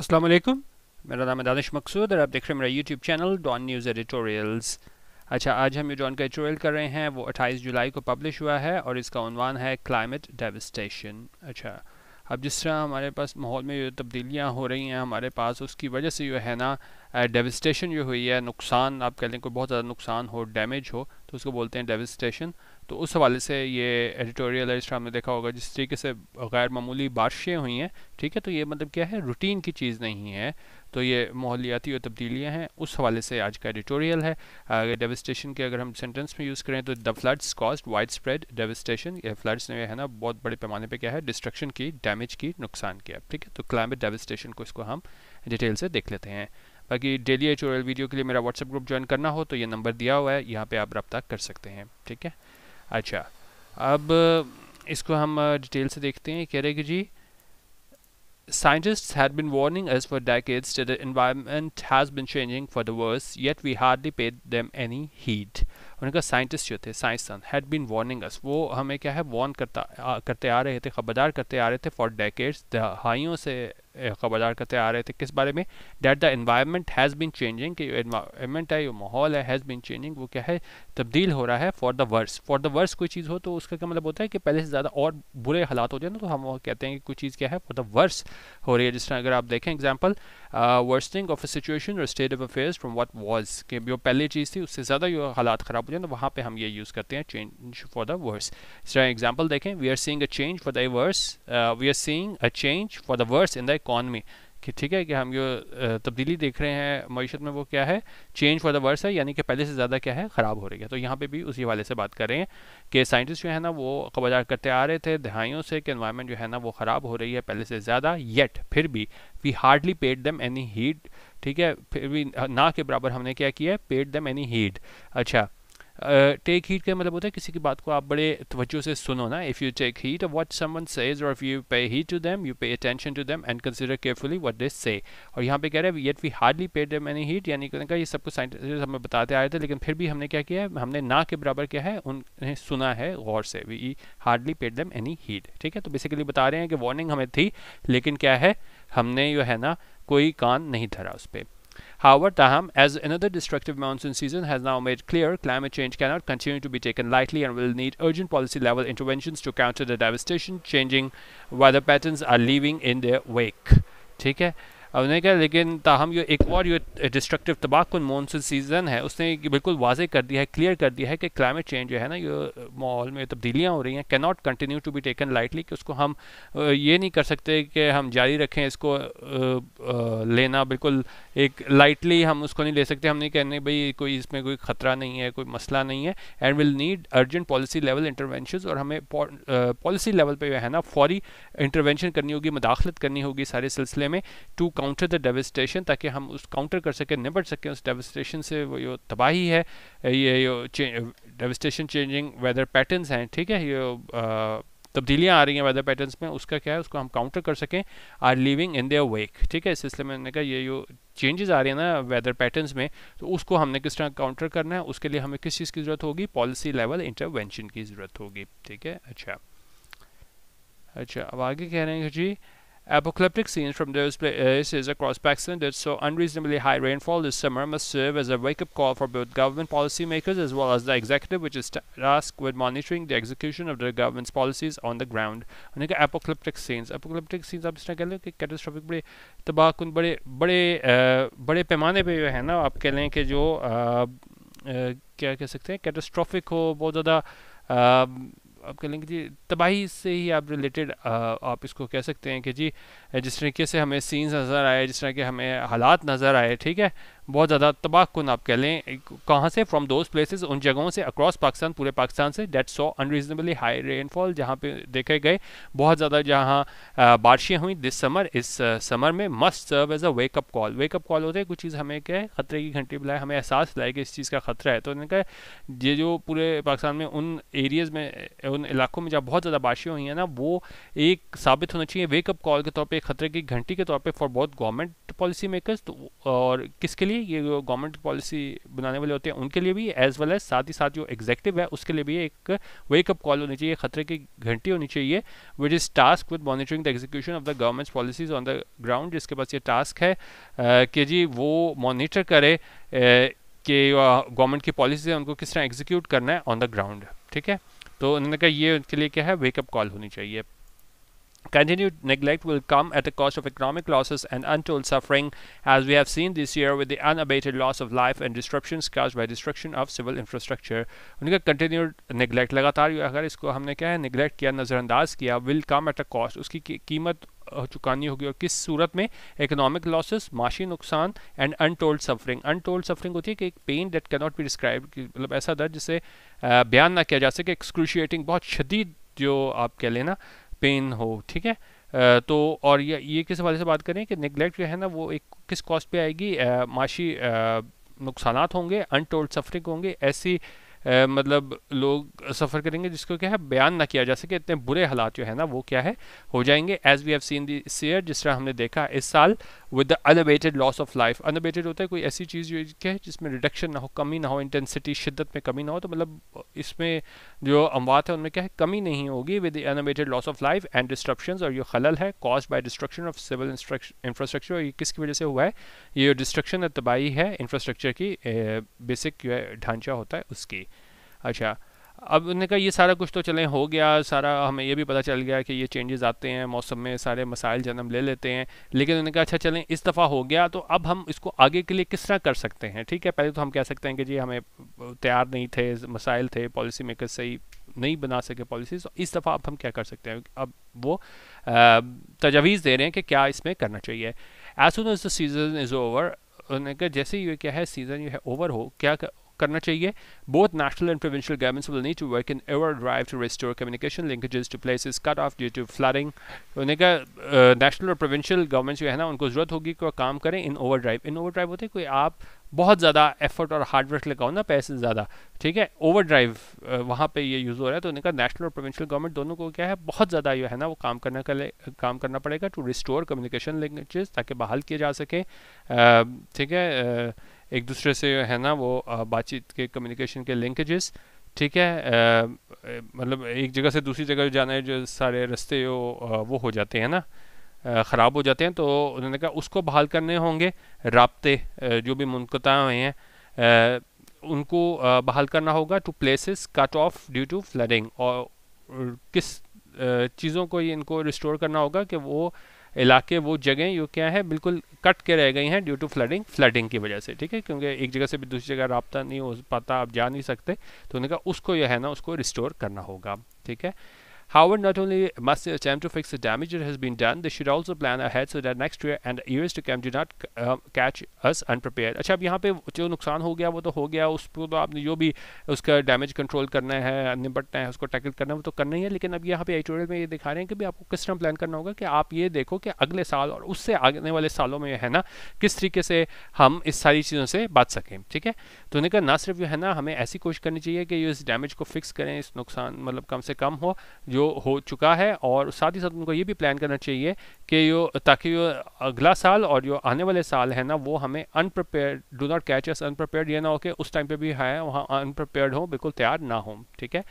अस्सलाम वालेकुम मेरा नाम है दानिश मकसूद और आप देख रहे हैं मेरा YouTube channel Dawn news editorials अच्छा आज हम जो डॉन का एडिटोरियल कर रहे हैं वो 28 जुलाई को पब्लिश हुआ है और इसका उनवान है क्लाइमेट डेवस्टेशन अच्छा अब जिस तरह हमारे पास माहौल में जो तब्दीलियाँ हो रही हैं हमारे पास उसकी वजह से जो है ना डेवस्टेशन जो हुई है नुकसान आप कह लें कोई बहुत ज़्यादा नुकसान हो डैमेज हो तो उसको बोलते हैं डेवस्टेशन तो उस हवाले से ये एडिटोरियल है जिसमें हमने देखा होगा जिस तरीके से गैर मामूली बारिशें हुई हैं ठीक है तो ये मतलब क्या है रूटीन की चीज़ नहीं है तो ये माहौलियाती और तब्दीलियाँ हैं उस हवाले से आज का एडिटोरियल है अगर डेवस्टेशन के अगर हम सेंटेंस में यूज़ करें तो the floods caused widespread devastation ये फ्लड्स ने है ना बहुत बड़े पैमाने पर क्या है डिस्ट्रक्शन की डैमेज की नुकसान किया ठीक है तो क्लाइमेट डेवस्टेशन को इसको हम डिटेल से देख लेते हैं बाकी डेली एडिटोरियल वीडियो के लिए मेरा व्हाट्सअप ग्रुप ज्वाइन करना हो तो ये नंबर दिया हुआ है यहाँ पर आप रब्ता कर सकते हैं ठीक है अच्छा अब इसको हम डिटेल से देखते हैं कह रहे कि जी Scientists had been warning us for decades that the environment has been changing for the worse, yet we hardly paid them any heed. उनका साइंटिस्ट जो थे साइंसदान हैड बीन वार्निंग अस वो हमें क्या है वार्न करता आ, करते आ रहे थे खबरदार करते आ रहे थे फॉर डेकेड्स दहाइयों से खबरदार करते आ रहे थे किस बारे में that the environment has been changing कि इन्वायरमेंट है जो माहौल है हैज़ बीन चेंजिंग वो क्या है तब्दील हो रहा है for the worse for the worse कोई चीज़ हो तो उसका क्या मतलब होता है कि पहले से ज़्यादा और बुरे हालात हो जाए ना तो हम कहते हैं कि कोई चीज़ क्या है फॉर द वर्स हो रही है जिस तरह अगर आप देखें example worsening of a situation और state of affairs from what was के जो पहली चीज़ थी उससे ज़्यादा जो हालात ख़राब एग्जाम्पल प्रपोजन तो वहाँ पर हम ये यूज़ करते हैं चेंज फॉर द वर्स इस तरह एग्जाम्पल देखें we are seeing a change for the worse we are seeing a change for the worse in the economy कि ठीक है कि हम जो uh, तब्दीली देख रहे हैं मीशत में वो क्या है चेंज फॉर द वर्स है यानी कि पहले से ज़्यादा क्या है ख़राब हो रही है तो यहाँ पे भी उसी हवाले से बात कर रहे हैं कि साइंटिस्ट जो है ना वो खबरदार करते आ रहे थे दहाइयों से कि इन्वायरमेंट जो है ना वो ख़राब हो रही है पहले से ज़्यादा येट फिर भी we hardly paid them any heed ठीक है फिर भी ना के बराबर हमने क्या किया पेड दैम एनी हीट अच्छा टेक हीट का मतलब होता है किसी की बात को आप बड़े तवज्जो से सुनो ना if you take heed of what someone says और if you pay heed to them you pay attention to them and consider carefully what this says और यहाँ पे कह रहे हैं yet we hardly paid them any heed यानी कि ये सबको साइंटिस्ट हमें बताते आए थे लेकिन फिर भी हमने क्या किया है हमने ना के बराबर क्या है उन्हें सुना है गौर से we hardly paid them any heed ठीक है तो बेसिकली बता रहे हैं कि वार्निंग हमें थी लेकिन क्या है हमने जो है ना कोई कान नहीं धरा उस पर However, Taham, as another destructive monsoon season has now made clear, climate change cannot continue to be taken lightly and will need urgent policy level interventions to counter the devastation changing weather patterns are leaving in their wake. Take care. अब उन्होंने कहा लेकिन ताहम ये एक और ये destructive तबाहकुन monsoon season है उसने बिल्कुल वाजे कर दिया है क्लियर कर दिया है कि क्लाइमेट चेंज जो है ना ये माहौल में तब्दीलियाँ हो रही हैं can not continue to be taken lightly कि उसको हम ये नहीं कर सकते कि हम जारी रखें इसको लेना बिल्कुल एक लाइटली हम उसको नहीं ले सकते हम नहीं कहने भाई कोई इसमें कोई ख़तरा नहीं है कोई मसला नहीं है and will need urgent policy level intervention और हमें पॉलिसी लेवल पर जो है ना फौरी इंटरवेंशन करनी होगी मुदाखलत करनी होगी सारे सिलसिले में टू काउंटर द डेविस्टेशन ताकि हम उस काउंटर कर सकें निपट सकें उस डेविस्टेशन से वो यो तबाही है ये यो डेविस्टेशन चेंजिंग वेदर पैटर्न्स हैं ठीक है ये आ, तब्दीलियाँ आ रही हैं वेदर पैटर्न्स में उसका क्या है उसको हम काउंटर कर सकें are living in their wake ठीक है इस सिलसिले में मैंने कहा ये जो चेंजेस आ रहे हैं ना वेदर पैटर्न्स में तो उसको हमने किस तरह काउंटर करना है उसके लिए हमें किस चीज़ की ज़रूरत होगी पॉलिसी लेवल इंटरवेंशन की ज़रूरत होगी ठीक है अच्छा अच्छा अब आगे कह रहे हैं जी Apocalyptic scenes from those places across Pakistan that saw unreasonably high rainfall this summer must serve as a wake-up call for both government policymakers as well as the executive, which is tasked with monitoring the execution of the government's policies on the ground. उन्हें कहा apocalyptic scenes, apocalyptic scenes आप इस तरह कि catastrophic बड़े तबाहकुन बड़े बड़े बड़े पैमाने पे जो है ना आप कह कि जो क्या कह सकते हैं catastrophic हो बहुत ज़्यादा आप कह लेंगे जी तबाही से ही आप रिलेटेड आप इसको कह सकते हैं कि जी जिस तरीके से हमें सीन्स नज़र आए जिस तरह के हमें हालात नज़र आए ठीक है बहुत ज़्यादा तबाह कन आप कह लें कहाँ से फ्रॉम दोज प्लेसेस उन जगहों से अक्रॉस पाकिस्तान पूरे पाकिस्तान से that so unreasonably high rainfall जहाँ पे देखे गए बहुत ज़्यादा जहाँ बारिशें हुई दिस समर इस समर में must serve as a wake up call wake up call होते हैं कुछ चीज़ हमें क्या है ख़तरे की घंटी बुलाए हमें एहसास लाए कि इस चीज़ का ख़तरा है तो उन्होंने कहा ये जो पूरे पाकिस्तान में उन एरियाज़ में उन इलाकों में जहाँ बहुत ज़्यादा बारिशें हुई हैं ना वो एक साबित होना चाहिए वेकअप कॉल के तौर पर खतरे की घंटी के तौर पर फॉर बहुत गवर्नमेंट पॉलिसी मेकर्स तो और किसके लिए भी ये जो गवर्नमेंट पॉलिसी बनाने वाले होते हैं उनके लिए भी एज वेल एज साथ ही साथ जो एग्जेक्टिव है उसके लिए भी एक वेकअप कॉल होनी चाहिए खतरे की घंटी होनी चाहिए which is tasked with monitoring the execution of the government policies on the ground जिसके पास ये टास्क है कि जी वो मॉनिटर करे कि गवर्नमेंट की पॉलिसीज है उनको किस तरह एग्जीक्यूट करना है ऑन द ग्राउंड ठीक है तो उन्होंने कहा ये उनके लिए क्या है वेकअप कॉल होनी चाहिए Continued neglect will come at the cost of economic losses and untold suffering, as we have seen this year with the unabated loss of life and disruptions caused by destruction of civil infrastructure. उनका continued neglect लगातार अगर इसको हमने क्या है neglect किया नज़रअंदाज किया will come at a cost उसकी कीमत चुकानी होगी और किस सूरत में इकोनॉमिक लॉसेस माशी नुकसान and untold suffering untold suffering होती है कि एक pain that cannot be described. मतलब ऐसा दर्द जिसे बयान ना किया जा सके एक्सक्रूशिएटिंग बहुत शदीद जो आप कह लेना पेन हो ठीक है तो और ये ये किस हवाले से बात करें कि निगलेक्ट जो है ना वो एक किस कॉस्ट पे आएगी माशी नुकसान होंगे अनटोल्ड सफरिंग होंगे ऐसी आ, मतलब लोग सफ़र करेंगे जिसको क्या है बयान ना किया जा सके इतने बुरे हालात जो है ना वो क्या है हो जाएंगे as we have seen this year जिस तरह हमने देखा इस साल with the unabated loss of life unabated होता है कोई ऐसी चीज़ जो क्या है जिसमें रिडक्शन ना हो कमी ना हो इंटेंसिटी शिद्दत में कमी ना हो तो मतलब इसमें जो अमवात है उनमें क्या है कमी नहीं होगी with unabated loss of life and disruption और ये खलल है caused by destruction of civil infrastructure ये किसकी वजह से हुआ है ये डिस्ट्रक्शन तबाही है इंफ्रास्ट्रक्चर की बेसिक जो है ढांचा होता है उसकी अच्छा अब उन्होंने कहा ये सारा कुछ तो चलें हो गया सारा हमें ये भी पता चल गया कि ये चेंजेस आते हैं मौसम में सारे मसाइल जन्म ले लेते हैं लेकिन उन्होंने कहा अच्छा चलें इस दफ़ा हो गया तो अब हम इसको आगे के लिए किस तरह कर सकते हैं ठीक है पहले तो हम कह सकते हैं कि जी हमें तैयार नहीं थे मसाइल थे पॉलिसी मेकर सही नहीं बना सके पॉलिसी तो इस दफ़ा अब हम क्या कर सकते हैं अब वो तजावीज़ दे रहे हैं कि क्या इसमें करना चाहिए as soon as the season is over उन्होंने कहा जैसे ये क्या है सीज़न जो है ओवर हो क्या कर, करना चाहिए both national and provincial governments will need to work in overdrive to restore communication linkages to places cut off due to flooding उन्हें का नेशनल और प्रोविंशियल गवर्नमेंट्स जो है ना उनको ज़रूरत होगी कि काम करें in overdrive in overdrive होते कोई आप बहुत ज़्यादा एफर्ट और हार्डवर्क लगाओ ना पैसे ज़्यादा ठीक है ओवर ड्राइव वहाँ पर ये यूज़ हो रहा है तो उन्हें नेशनल और प्रोविंशियल गवर्नमेंट दोनों को क्या है बहुत ज़्यादा जो है ना वो काम करना कर काम करना पड़ेगा टू रिस्टोर कम्युनिकेशन लिंकेजेस ताकि बहाल किए जा सके ठीक है एक दूसरे से है ना वो बातचीत के कम्युनिकेशन के लिंकेजेस ठीक है मतलब एक जगह से दूसरी जगह जाना जो सारे रास्ते वो हो जाते हैं ना ख़राब हो जाते हैं तो उन्होंने कहा उसको बहाल करने होंगे रबते जो भी मुनकता हुए हैं उनको बहाल करना होगा to places cut off due to flooding और किस चीज़ों को ये इनको रिस्टोर करना होगा कि वो इलाके वो जगह जो क्या है बिल्कुल कट के रह गई हैं ड्यू टू फ्लडिंग फ्लडिंग की वजह से ठीक है क्योंकि एक जगह से भी दूसरी जगह रबता नहीं हो पाता आप जा नहीं सकते तो उन्होंने कहा उसको यह है ना उसको रिस्टोर करना होगा ठीक है However, not only must they attempt to fix the damage that has been done, they should also plan ahead so that next year and years to come do not um, catch us unprepared. अच्छा अब यहाँ पे जो नुकसान हो गया वो तो हो गया उस पर तो आपने जो भी उसका डैमेज कंट्रोल करना है निपटना है उसको टैकल करना है वो तो करना ही है लेकिन अब यहाँ पे एडिटोरियल में ये दिखा रहे हैं कि भी आपको किस तरह प्लान करना होगा कि आप ये देखो कि अगले साल और उससे आने वाले सालों में है ना किस तरीके से हम इस सारी चीज़ों से बच सकें ठीक है तो उन्हें कहा ना सिर्फ जो है ना हमें ऐसी कोशिश करनी चाहिए कि इस डैमेज को फिक्स करें इस नुकसान मतलब कम से कम हो जो हो चुका है और साथ ही साथ उनको ये भी प्लान करना चाहिए कि यो ताकि यो अगला साल और जो आने वाले साल है ना वो हमें unprepared do not catch us unprepared ये ना हो कि उस टाइम पे भी है वहाँ अनप्रपेयर्ड हो बिल्कुल तैयार ना हो ठीक है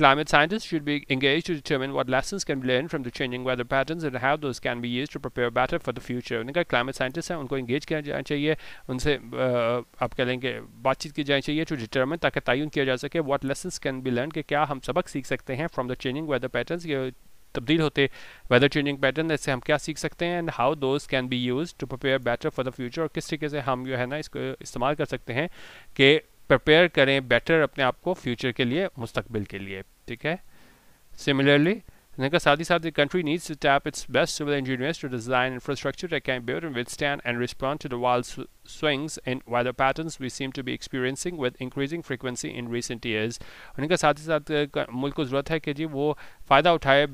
Climate scientists should be engaged to determine what lessons can be learned from the changing weather patterns and how those can be used to prepare better for the future. उन्होंने क्लाइमेट साइंटिस्ट हैं उनको engage किया जाना चाहिए उनसे आप कह लेंगे बातचीत की जानी चाहिए टू डिटर्मिन ताकि तयन किया जा सके what lesson can be learn कि क्या हम सबक सीख सकते हैं from the changing weather pattern तब्दील होते वेदर चेंजिंग पैटर्न इससे हम क्या सीख सकते हैं and how those can be use to prepare better for the future और किस तरीके से हम जो है ना इसको इस्तेमाल कर सकते हैं कि प्रिपेयर करें बेटर अपने आप को फ्यूचर के लिए मुस्तकबिल के लिए ठीक है सिमिलरली उन्होंने कहा साथ ही साथ the country needs to tap its best civil engineers to design infrastructure that can build and withstand and respond to the wild sw swings in weather patterns we seem to be experiencing with increasing frequency in recent years. उन्होंने कहा साथ ही साथ मुल्क को ज़रूरत है कि जी वो फ़ायदा उठाए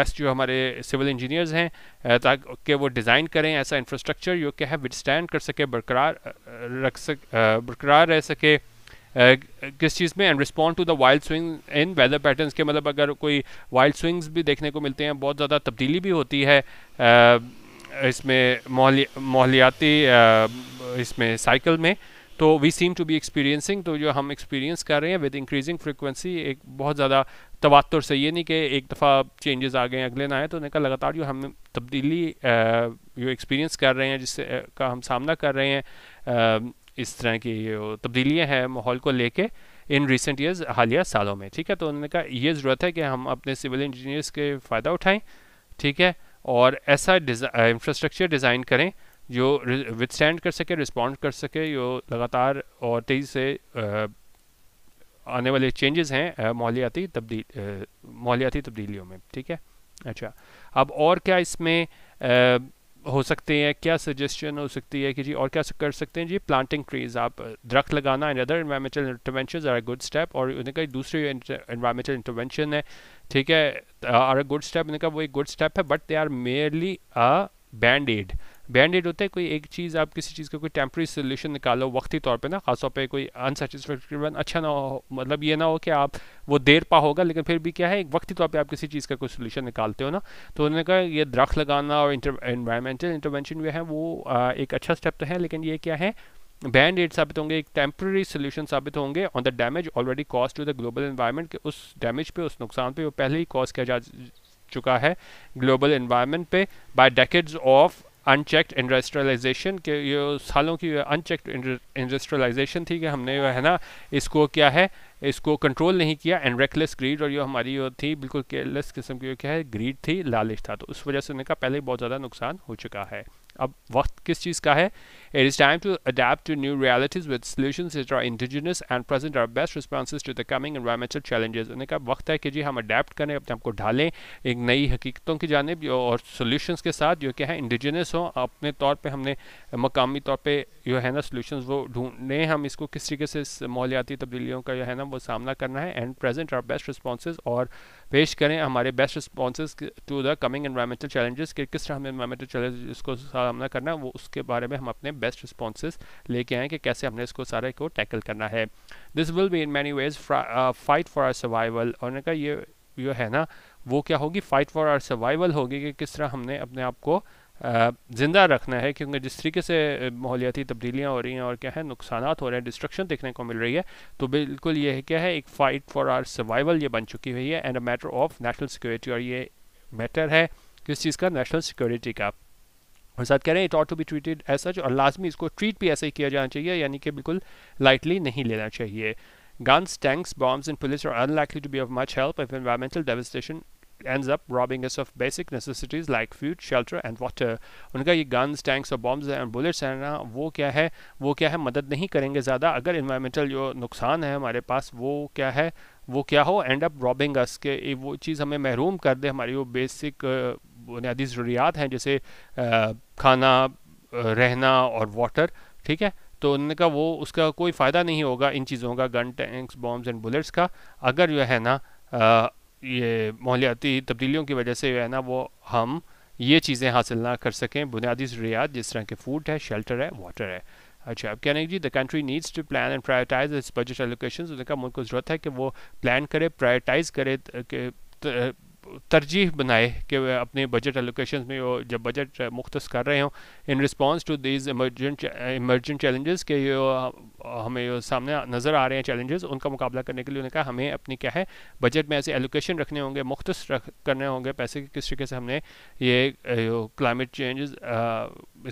बेस्ट जो हमारे सिविल इंजीनियर्स हैं ताकि वो डिज़ाइन करें ऐसा इंफ्रास्ट्रक्चर जो कि है विद कर सके बरकरार रख सक बरकरार रह सके किस चीज़ में and respond to the wild swing in weather patterns के मतलब अगर कोई वाइल्ड स्विंग्स भी देखने को मिलते हैं बहुत ज़्यादा तब्दीली भी होती है इसमें माहौलियाती इसमें साइकिल में तो we seem to be experiencing तो जो हम एक्सपीरियंस कर रहे हैं विद इंक्रीजिंग फ्रिक्वेंसी एक बहुत ज़्यादा तवातुर से ये नहीं कि एक दफ़ा चेंजेस आ गए अगले ना आए तो उन्हें कहा लगातार जो हम तब्दीली जो एक्सपीरियंस कर रहे हैं जिससे का हम सामना कर रहे हैं इस तरह की तब्दीलियाँ हैं माहौल को लेके इन रिसेंट ईयर्स हालिया सालों में ठीक है तो उन्होंने कहा ये ज़रूरत है कि हम अपने सिविल इंजीनियर्स के फ़ायदा उठाएं ठीक है और ऐसा इंफ्रास्ट्रक्चर डिज़ाइन करें जो विद स्टैंड कर सके रिस्पॉन्ड कर सके जो लगातार और तेज़ी से आ, आने वाले चेंजेस हैं मालियाती तब्दील मालियाती तब्दीलियों में ठीक है अच्छा अब और क्या इसमें हो सकते हैं क्या सजेशन हो सकती है कि जी और क्या कर सकते हैं जी प्लांटिंग ट्रीज आप दरख्त लगाना and other environmental intervention are a good step और उन्हें कहा दूसरी इन्वायरमेंटल इंटरवेंशन है ठीक है आर अ गुड स्टेप उन्हें कहा वो एक गुड स्टेप है but they are merely a band aid band aid होता है कोई एक चीज़ आप किसी चीज़ का कोई टेम्प्रेरी सोल्यूशन निकालो वक्ती तौर पे ना खासतौर पे कोई अनसेटिसफेक्ट्री बन अच्छा ना हो मतलब ये ना हो कि आप वो देर पा होगा लेकिन फिर भी क्या है एक वक्ती तौर पे आप किसी चीज़ का कोई सोल्यूशन निकालते हो ना तो उन्होंने कहा ये दरख्त लगाना और इन्वायरमेंटल इंटरवेंशन जो है वो आ, एक अच्छा स्टेप तो है लेकिन ये क्या है बैंड एड साबित होंगे एक टेम्प्रेरी सोल्यूशन साबित होंगे on the damage already cause to the global environment के उस डैमेज पे उस नुकसान पे वो पहले ही कॉज किया जा चुका है ग्लोबल इन्वायरमेंट पे by decades of unchecked industrialisation के ये सालों की अनचेक्ड इंडस्ट्रियलाइजेशन थी कि हमने जो हाँ। है ना इसको क्या है इसको कंट्रोल नहीं किया एंड रेकलेस ग्रीड और ये हमारी जो थी बिल्कुल केयरलेस किस्म की क्या है ग्रीड थी लालच था तो उस वजह से उनका पहले ही बहुत ज़्यादा नुकसान हो चुका है अब वक्त किस चीज़ का है It is time to adapt to new realities with solutions that are indigenous and present our best responses to the coming environmental challenges उन्होंने कहा वक्त है कि जी हम अडेप्ट करें अपने आप को ढालें एक नई हकीकतों की जानब और सोल्यूशंस के साथ जो क्या है इंडिजिनस हों अपने तौर पर हमने मकामी तौर पर जो है ना सोल्यूशन वो ढूंढें हम इसको किस तरीके से मालियाती तब्दीलियों का जो है ना वो सामना करना है and present our best response और पेश करें हमारे best response to the coming environmental challenges के किस तरह हमें इन्वायरमेंटल चैलेंज को सामना करना है वो उसके बारे में हम अपने बेस्ट रिस्पॉन्स लेके आए कि कैसे हमने इसको सारे को टैकल करना है this will be in many ways fight for our survival और उन्होंने कहा ये जो है ना वो क्या होगी फ़ाइट फॉर आर सर्वाइवल होगी कि किस तरह हमने अपने आप को uh, ज़िंदा रखना है क्योंकि जिस तरीके से uh, माहौलियाती तब्दीलियाँ हो रही हैं और क्या है नुकसान हो रहे हैं डिस्ट्रक्शन देखने को मिल रही है तो बिल्कुल ये है क्या है एक फ़ाइट फॉर आर सर्वाइवल ये बन चुकी हुई है and a matter of national security और ये मैटर है किस चीज़ का नेशनल सिक्योरिटी का और साथ कह रहे हैं it ought to be treated as such और लाजमी इसको ट्रीट भी ऐसे ही किया जाना चाहिए यानी कि बिल्कुल लाइटली नहीं लेना चाहिए guns tanks bombs and police are unlikely to be of much help if environmental devastation end up robbing us of basic necessities like food shelter and water उनका ये गन्स टैंक्स और बॉम्ब्स एंड बुलेट्स हैं ना वो क्या है वो क्या है मदद नहीं करेंगे ज़्यादा अगर इन्वायरमेंटल जो नुकसान है हमारे पास वो क्या है वो क्या हो एंड अप रॉबिंग अस के वो चीज़ हमें महरूम कर दे हमारी वो बेसिक बुनियादी ज़रूरियात हैं जैसे खाना रहना और वाटर ठीक है तो उन्होंने कहा वो उसका कोई फ़ायदा नहीं होगा इन चीज़ों का gun tanks bombs and bullets का अगर जो है ना आ, ये माहौलियाती तब्दीलियों की वजह से जो है ना वो हम ये चीज़ें हासिल ना कर सकें बुनियादी ज़रूरियात जिस तरह के फूड है शेल्टर है वाटर है अच्छा अब क्या नहीं जी the country needs to plan and prioritise its budget allocation उन्होंने कहा मुल्क को जरूरत है कि वो प्लान करे प्रायोरटाइज करे तरजीह बनाए कि अपने बजट एलोकेशन में वो जब बजट मुख्त कर रहे हों in response to these emergent emergent challenges के ये हमें जो सामने नज़र आ रहे हैं चैलेंजेस उनका मुकाबला करने के लिए उन्होंने कहा हमें अपनी क्या है बजट में ऐसे एलोकेशन रखने होंगे मुख्त रख करने होंगे पैसे के किस तरीके से हमने ये क्लाइमेट चेंजेस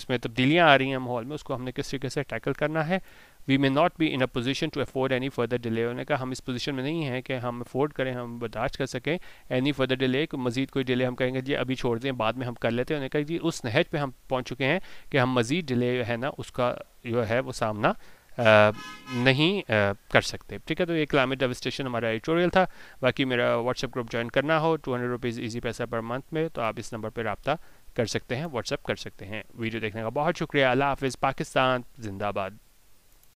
इसमें तब्दीलियाँ आ रही हैं माहौल में उसको हमने किस तरीके से टैकल करना है we may not be in a position to afford any further delay उन्होंने कहा हम इस पोजीशन में नहीं है कि हम अफोर्ड करें हम बर्दाश्त कर सकें एनी फर्दर डिले मजीद कोई डिले हम कहेंगे जी अभी छोड़ दें बाद में हम कर लेते हैं उन्हें कहा जी उस नहज पर हम पहुँच चुके हैं कि हम मजीद डिले है ना उसका जो है वो सामना आ, नहीं आ, कर सकते ठीक है तो ये क्लाइमेट डेविस्टेशन हमारा एडिटोरियल था बाकी मेरा व्हाट्सएप ग्रुप ज्वाइन करना हो टू हंड्रेड रुपीज़ ईजी पैसा पर मंथ में तो आप इस नंबर पर रबता कर सकते हैं व्हाट्सअप कर सकते हैं वीडियो देखने का बहुत शुक्रिया अल्लाह हाफिज़ पाकिस्तान जिंदाबाद